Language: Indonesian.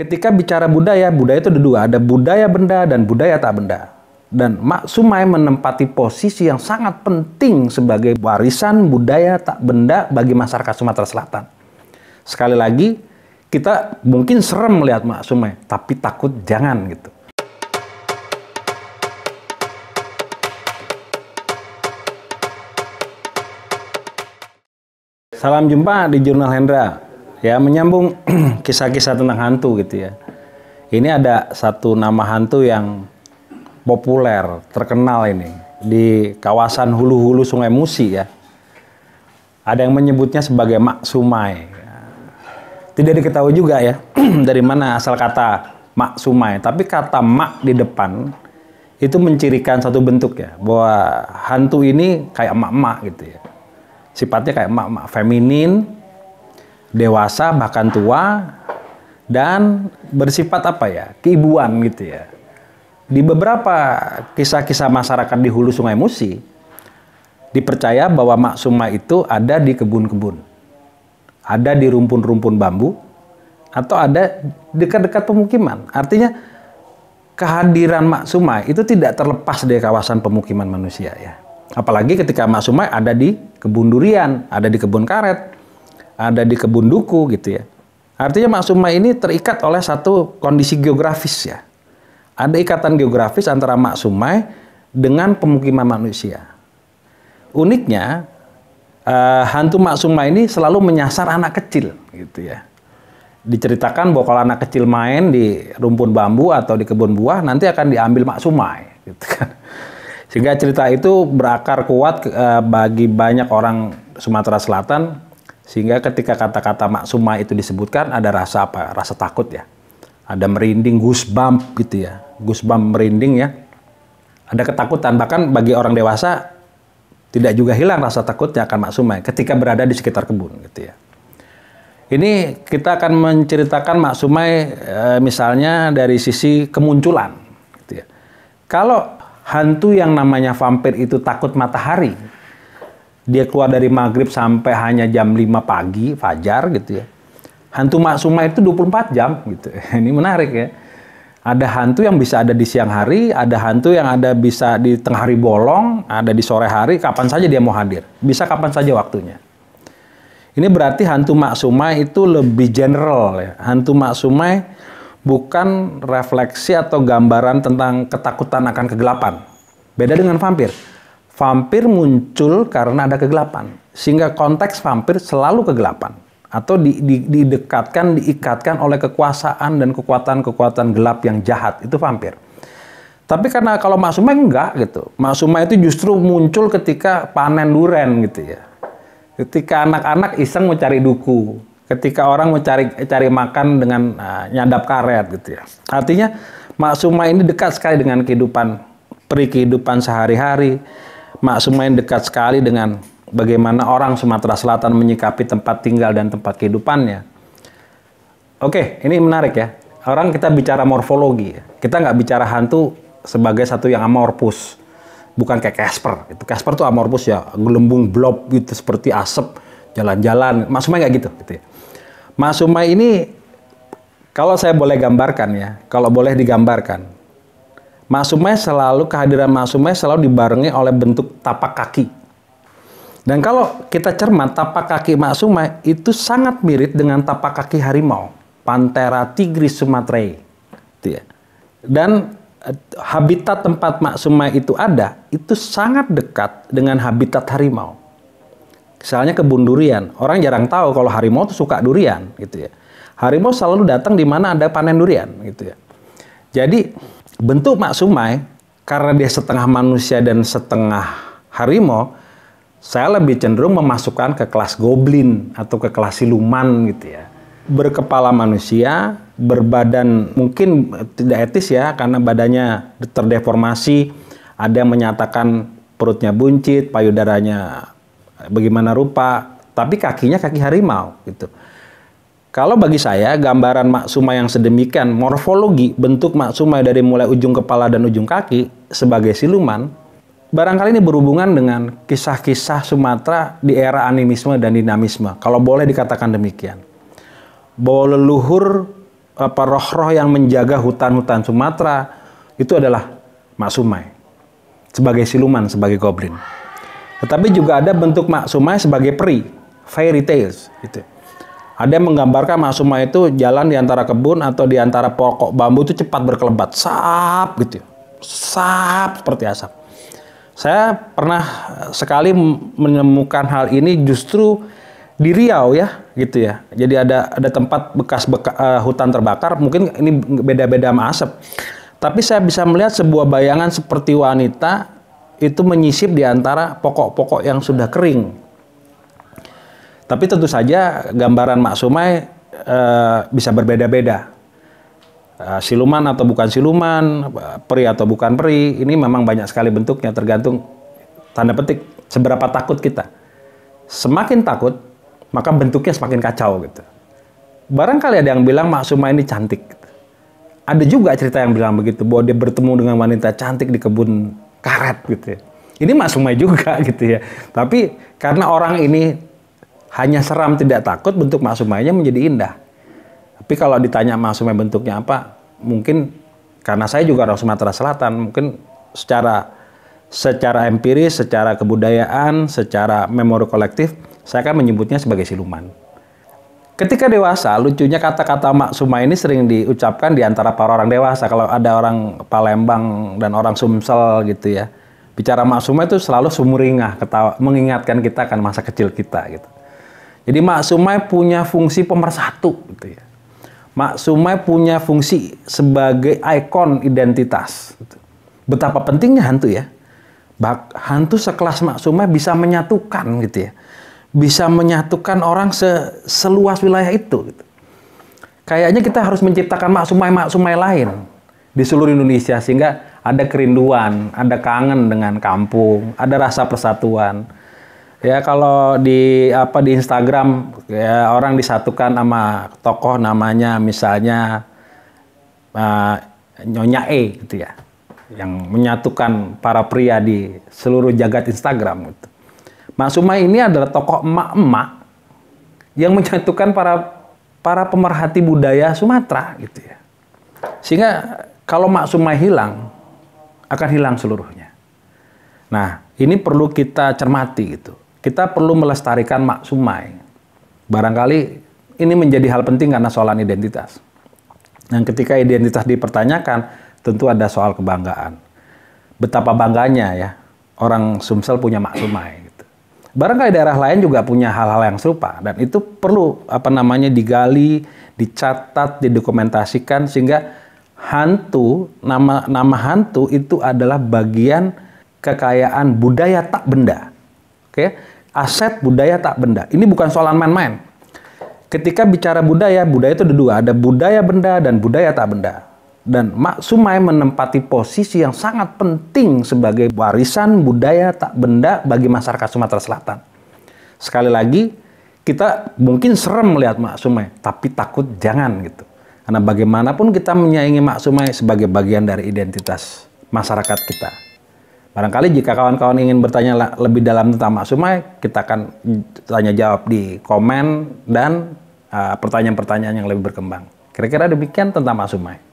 Ketika bicara budaya, budaya itu ada dua. Ada budaya benda dan budaya tak benda. Dan Mak Sumai menempati posisi yang sangat penting sebagai warisan budaya tak benda bagi masyarakat Sumatera Selatan. Sekali lagi, kita mungkin serem melihat Mak Sumai, tapi takut jangan gitu. Salam jumpa di Jurnal Hendra ya menyambung kisah-kisah tentang hantu gitu ya. Ini ada satu nama hantu yang populer, terkenal ini di kawasan hulu-hulu Sungai Musi ya. Ada yang menyebutnya sebagai Mak Sumai. Tidak diketahui juga ya dari mana asal kata Mak Sumai, tapi kata Mak di depan itu mencirikan satu bentuk ya bahwa hantu ini kayak emak-emak gitu ya. Sifatnya kayak emak-emak feminin, dewasa bahkan tua dan bersifat apa ya keibuan gitu ya di beberapa kisah-kisah masyarakat di hulu Sungai Musi dipercaya bahwa Suma itu ada di kebun-kebun ada di rumpun-rumpun bambu atau ada dekat-dekat pemukiman artinya kehadiran Suma itu tidak terlepas dari kawasan pemukiman manusia ya apalagi ketika Suma ada di kebun durian ada di kebun karet ada di kebun duku gitu ya. Artinya Maksuma ini terikat oleh satu kondisi geografis ya. Ada ikatan geografis antara Maksuma dengan pemukiman manusia. Uniknya uh, hantu Maksuma ini selalu menyasar anak kecil gitu ya. Diceritakan bahwa kalau anak kecil main di rumpun bambu atau di kebun buah nanti akan diambil Maksuma gitu kan. Sehingga cerita itu berakar kuat eh, bagi banyak orang Sumatera Selatan sehingga ketika kata-kata maksumah itu disebutkan ada rasa apa? Rasa takut ya. Ada merinding, goosebump gitu ya. Goosebump merinding ya. Ada ketakutan bahkan bagi orang dewasa tidak juga hilang rasa takutnya akan maksumah ketika berada di sekitar kebun gitu ya. Ini kita akan menceritakan maksumai e, misalnya dari sisi kemunculan. Gitu ya. Kalau hantu yang namanya vampir itu takut matahari, dia keluar dari maghrib sampai hanya jam 5 pagi, fajar gitu ya. Hantu maksumah itu 24 jam gitu. Ini menarik ya. Ada hantu yang bisa ada di siang hari, ada hantu yang ada bisa di tengah hari bolong, ada di sore hari, kapan saja dia mau hadir. Bisa kapan saja waktunya. Ini berarti hantu maksumai itu lebih general ya. Hantu maksumai bukan refleksi atau gambaran tentang ketakutan akan kegelapan. Beda dengan vampir vampir muncul karena ada kegelapan. Sehingga konteks vampir selalu kegelapan. Atau di, di, didekatkan, diikatkan oleh kekuasaan dan kekuatan-kekuatan gelap yang jahat. Itu vampir. Tapi karena kalau maksuma enggak gitu. Maksuma itu justru muncul ketika panen duren gitu ya. Ketika anak-anak iseng mau cari duku. Ketika orang mau cari, cari makan dengan uh, nyadap karet gitu ya. Artinya maksuma ini dekat sekali dengan kehidupan, peri kehidupan sehari-hari Mak Sumain dekat sekali dengan bagaimana orang Sumatera Selatan menyikapi tempat tinggal dan tempat kehidupannya. Oke, ini menarik ya. Orang kita bicara morfologi, ya. kita nggak bicara hantu sebagai satu yang amorpus, bukan kayak Casper. Itu Casper tuh amorpus ya, gelembung blob gitu seperti asap jalan-jalan. Mak sumai nggak gitu, gitu ya. Mas Umay ini kalau saya boleh gambarkan ya, kalau boleh digambarkan, Masumai selalu kehadiran Masumai selalu dibarengi oleh bentuk tapak kaki. Dan kalau kita cermat tapak kaki Masumai itu sangat mirip dengan tapak kaki harimau, pantera, tigris sumatera, Gitu ya. Dan eh, habitat tempat Masumai itu ada itu sangat dekat dengan habitat harimau. Misalnya kebun durian, orang jarang tahu kalau harimau itu suka durian gitu ya. Harimau selalu datang di mana ada panen durian gitu ya. Jadi Bentuk Mak Sumai, karena dia setengah manusia dan setengah harimau, saya lebih cenderung memasukkan ke kelas goblin atau ke kelas siluman gitu ya. Berkepala manusia, berbadan mungkin tidak etis ya karena badannya terdeformasi, ada yang menyatakan perutnya buncit, payudaranya bagaimana rupa, tapi kakinya kaki harimau gitu. Kalau bagi saya, gambaran maksuma yang sedemikian, morfologi, bentuk maksuma dari mulai ujung kepala dan ujung kaki sebagai siluman, barangkali ini berhubungan dengan kisah-kisah Sumatera di era animisme dan dinamisme, kalau boleh dikatakan demikian. Bahwa leluhur apa roh-roh yang menjaga hutan-hutan Sumatera itu adalah maksumai sebagai siluman, sebagai goblin. Tetapi juga ada bentuk maksumai sebagai peri, fairy tales gitu. Ada yang menggambarkan Masuma itu jalan di antara kebun atau di antara pokok bambu itu cepat berkelebat, sap gitu. Ya. Sap seperti asap. Saya pernah sekali menemukan hal ini justru di Riau ya, gitu ya. Jadi ada ada tempat bekas beka, uh, hutan terbakar, mungkin ini beda-beda sama asap. Tapi saya bisa melihat sebuah bayangan seperti wanita itu menyisip di antara pokok-pokok yang sudah kering. Tapi tentu saja gambaran Mak Sumai e, eh, bisa berbeda-beda. E, siluman atau bukan siluman, peri atau bukan peri, ini memang banyak sekali bentuknya tergantung tanda petik seberapa takut kita. Semakin takut, maka bentuknya semakin kacau gitu. Barangkali ada yang bilang Mak Sumai ini cantik. Gitu. Ada juga cerita yang bilang begitu bahwa dia bertemu dengan wanita cantik di kebun karet gitu ya. Ini Mak Sumai juga gitu ya. Tapi karena orang ini hanya seram tidak takut bentuk maksumainya menjadi indah. Tapi kalau ditanya maksumai bentuknya apa, mungkin karena saya juga orang Sumatera Selatan, mungkin secara secara empiris, secara kebudayaan, secara memori kolektif, saya akan menyebutnya sebagai siluman. Ketika dewasa, lucunya kata-kata maksuma ini sering diucapkan di antara para orang dewasa. Kalau ada orang Palembang dan orang Sumsel gitu ya. Bicara maksuma itu selalu sumuringah, ketawa, mengingatkan kita akan masa kecil kita gitu. Jadi mak sumai punya fungsi pemersatu gitu ya. Mak sumai punya fungsi sebagai ikon identitas. Gitu. Betapa pentingnya hantu ya. Bak, hantu sekelas mak sumai bisa menyatukan gitu ya. Bisa menyatukan orang se seluas wilayah itu gitu. Kayaknya kita harus menciptakan mak sumai-mak sumai lain di seluruh Indonesia sehingga ada kerinduan, ada kangen dengan kampung, ada rasa persatuan Ya kalau di apa di Instagram ya orang disatukan sama tokoh namanya misalnya uh, Nyonya E gitu ya. Yang menyatukan para pria di seluruh jagat Instagram gitu. Sumai ini adalah tokoh emak-emak yang menyatukan para para pemerhati budaya Sumatera gitu ya. Sehingga kalau Mak Sumai hilang akan hilang seluruhnya. Nah, ini perlu kita cermati gitu kita perlu melestarikan mak sumai. Barangkali ini menjadi hal penting karena soalan identitas. Dan ketika identitas dipertanyakan, tentu ada soal kebanggaan. Betapa bangganya ya, orang Sumsel punya mak sumai. Gitu. Barangkali daerah lain juga punya hal-hal yang serupa. Dan itu perlu apa namanya digali, dicatat, didokumentasikan sehingga hantu, nama, nama hantu itu adalah bagian kekayaan budaya tak benda Oke, aset budaya tak benda. Ini bukan soalan main-main. Ketika bicara budaya, budaya itu ada dua, ada budaya benda dan budaya tak benda. Dan Mak Sumai menempati posisi yang sangat penting sebagai warisan budaya tak benda bagi masyarakat Sumatera Selatan. Sekali lagi, kita mungkin serem melihat Mak Sumai, tapi takut jangan gitu. Karena bagaimanapun kita menyaingi Mak Sumai sebagai bagian dari identitas masyarakat kita. Barangkali jika kawan-kawan ingin bertanya lebih dalam tentang maksumah, kita akan tanya jawab di komen dan uh, pertanyaan-pertanyaan uh, yang lebih berkembang. Kira-kira demikian tentang maksumah.